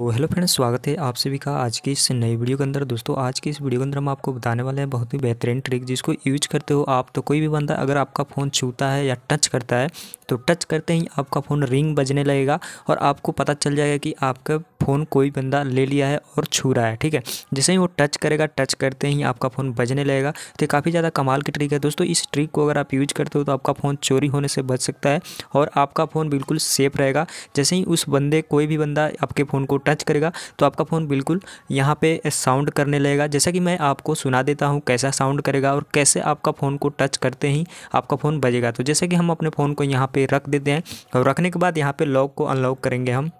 तो hello friends स्वागत है आप सभी का आज की इस नई वीडियो के अंदर दोस्तों आज की इस वीडियो के अंदर हम आपको बताने वाले हैं बहुत ही बेहतरीन ट्रिक जिसको यूज करते हो आप तो कोई भी बंदा अगर आपका फ़ोन छूता है या टच करता है तो टच करते ही आपका फ़ोन रिंग बजने लगेगा और आपको पता चल जाएगा कि आपका फ़ोन कोई बंदा ले लिया है और छू रहा है ठीक है जैसे ही वो टच करेगा टच करते ही आपका फ़ोन बजने लगेगा तो काफ़ी ज़्यादा कमाल की ट्रिक है दोस्तों इस ट्रिक को अगर आप यूज करते हो तो आपका फ़ोन चोरी होने से बच सकता है और आपका फ़ोन बिल्कुल सेफ रहेगा जैसे ही उस बंदे कोई भी बंदा आपके फ़ोन को टच करेगा तो आपका फ़ोन बिल्कुल यहाँ पर साउंड करने लगेगा जैसा कि मैं आपको सुना देता हूँ कैसा साउंड करेगा और कैसे आपका फ़ोन को टच करते ही आपका फ़ोन बजेगा तो जैसे कि हम अपने फ़ोन को यहाँ पर रख देते हैं और रखने के बाद यहाँ पर लॉक को अनलॉक करेंगे हम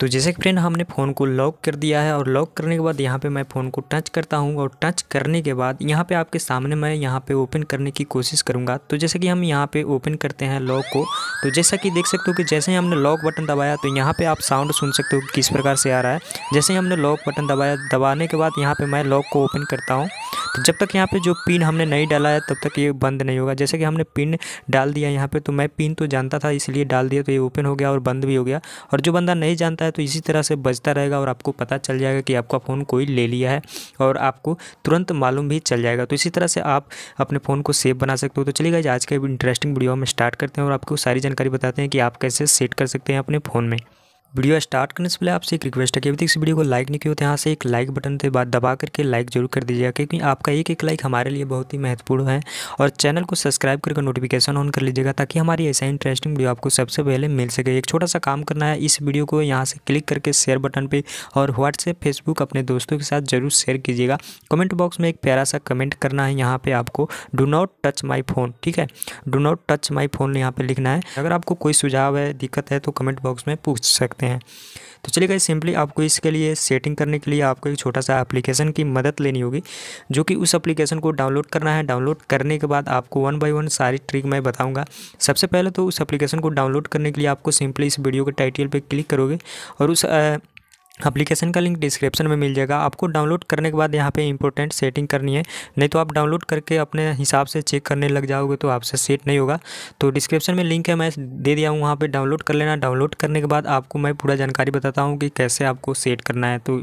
तो जैसे कि फ्रेंड हमने फ़ोन को लॉक कर दिया है और लॉक करने के बाद यहाँ पे मैं फ़ोन को टच करता हूँ और टच करने के बाद यहाँ पे आपके सामने मैं यहाँ पे ओपन करने की कोशिश करूँगा तो जैसे कि हम यहाँ पे ओपन करते हैं लॉक को तो जैसा कि देख सकते हो कि जैसे ही हमने लॉक बटन दबाया तो यहाँ पर आप साउंड सुन सकते हो किस प्रकार से आ रहा है जैसे ही हमने लॉक बटन दबाया दबाने के बाद यहाँ पर मैं लॉक को ओपन करता हूँ तो जब तक यहाँ पे जो पिन हमने नहीं डाला है तब तक ये बंद नहीं होगा जैसे कि हमने पिन डाल दिया यहाँ पे तो मैं पिन तो जानता था इसलिए डाल दिया तो ये ओपन हो गया और बंद भी हो गया और जो बंदा नहीं जानता है तो इसी तरह से बजता रहेगा और आपको पता चल जाएगा कि आपका फ़ोन कोई ले लिया है और आपको तुरंत मालूम भी चल जाएगा तो इसी तरह से आप अपने फ़ोन को सेफ बना सकते हो तो चलिए आज का इंटरेस्टिंग वीडियो हम स्टार्ट करते हैं और आपको सारी जानकारी बताते हैं कि आप कैसे सेट कर सकते हैं अपने फ़ोन में वीडियो स्टार्ट करने से पहले आपसे एक रिक्वेस्ट है कि अभी तक इस वीडियो को लाइक नहीं किया तो यहाँ से एक लाइक बटन थे बाद दबा करके लाइक जरूर कर दीजिएगा क्योंकि आपका एक एक लाइक हमारे लिए बहुत ही महत्वपूर्ण है और चैनल को सब्सक्राइब करके नोटिफिकेशन ऑन कर लीजिएगा ताकि हमारी ऐसा इंटरेस्टिंग वीडियो आपको सबसे पहले मिल सके एक छोटा सा काम करना है इस वीडियो को यहाँ से क्लिक करके शेयर बटन पर और व्हाट्सएप फेसबुक अपने दोस्तों के साथ जरूर शेयर कीजिएगा कमेंट बॉक्स में एक प्यारा सा कमेंट करना है यहाँ पर आपको do not touch my phone ठीक है do not touch my phone यहाँ पर लिखना है अगर आपको कोई सुझाव है दिक्कत है तो कमेंट बॉक्स में पूछ सकते सकते हैं तो चलिए गए सिंपली आपको इसके लिए सेटिंग करने के लिए आपको एक छोटा सा एप्लीकेशन की मदद लेनी होगी जो कि उस एप्लीकेशन को डाउनलोड करना है डाउनलोड करने के बाद आपको वन बाई वन सारी ट्रिक मैं बताऊँगा सबसे पहले तो उस एप्लीकेशन को डाउनलोड करने के लिए आपको सिंपली इस वीडियो के टाइटल पर क्लिक करोगे और उस अप्लीकेशन का लिंक डिस्क्रिप्शन में मिल जाएगा आपको डाउनलोड करने के बाद यहाँ पे इंपॉर्टेंट सेटिंग करनी है नहीं तो आप डाउनलोड करके अपने हिसाब से चेक करने लग जाओगे तो आपसे सेट नहीं होगा तो डिस्क्रिप्शन में लिंक है मैं दे दिया हूँ वहाँ पे डाउनलोड कर लेना डाउनलोड करने के बाद आपको मैं पूरा जानकारी बताता हूँ कि कैसे आपको सेट करना है तो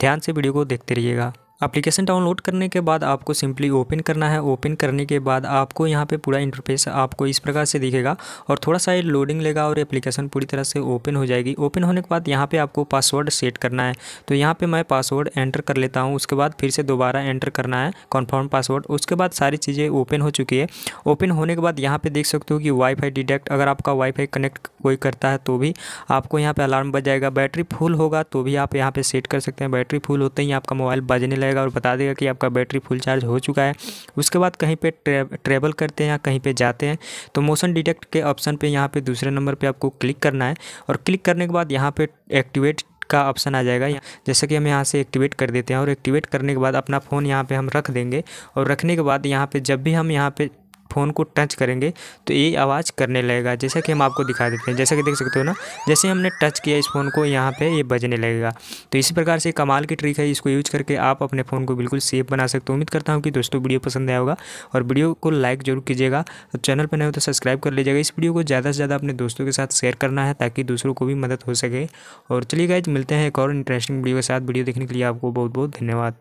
ध्यान से वीडियो को देखते रहिएगा एप्लीकेशन डाउनलोड करने के बाद आपको सिंपली ओपन करना है ओपन करने के बाद आपको यहाँ पे पूरा इंटरफेस आपको इस प्रकार से दिखेगा और थोड़ा सा ये लोडिंग लेगा और एप्लीकेशन पूरी तरह से ओपन हो जाएगी ओपन होने के बाद यहाँ पे आपको पासवर्ड सेट करना है तो यहाँ पे मैं पासवर्ड एंटर कर लेता हूँ उसके बाद फिर से दोबारा एंटर करना है कन्फर्म पासवर्ड उसके बाद सारी चीज़ें ओपन हो चुकी है ओपन होने के बाद यहाँ पर देख सकते हो कि वाईफाई डिटेक्ट अगर आपका वाईफाई कनेक्ट कोई करता है तो भी आपको यहाँ पर अलार्म बज जाएगा बैटरी फुल होगा तो भी आप यहाँ पर सेट कर सकते हैं बैटरी फुल होते ही आपका मोबाइल बजने लगे जाएगा और बता देगा कि आपका बैटरी फुल चार्ज हो चुका है उसके बाद कहीं पर ट्रेवल करते हैं या कहीं पर जाते हैं तो मोशन डिटेक्ट के ऑप्शन पर यहाँ पर दूसरे नंबर पर आपको क्लिक करना है और क्लिक करने के बाद यहाँ पर एक्टिवेट का ऑप्शन आ जाएगा जैसे कि हम यहाँ से एक्टिवेट कर देते हैं और एक्टिवेट करने के बाद अपना फ़ोन यहाँ पे हम रख देंगे और रखने के बाद यहाँ पे जब भी हम यहाँ पे फ़ोन को टच करेंगे तो ये आवाज़ करने लगेगा जैसा कि हम आपको दिखा देते हैं जैसा कि देख सकते हो ना जैसे हमने टच किया इस फ़ोन को यहाँ पर ये बजने लगेगा तो इसी प्रकार से कमाल की ट्रिक है इसको यूज करके आप अपने फ़ोन को बिल्कुल सेफ बना सकते हो उम्मीद करता हूँ कि दोस्तों वीडियो पसंद आया होगा और वीडियो को लाइक जरूर कीजिएगा और तो चैनल पर नए हो तो सब्सक्राइब कर लीजिएगा इस वीडियो को ज़्यादा से ज़्यादा अपने दोस्तों के साथ शेयर करना है ताकि दूसरों को भी मदद हो सके और चलिए गाइज मिलते हैं एक और इंटरेस्टिंग वीडियो के साथ वीडियो देखने के लिए आपको बहुत बहुत धन्यवाद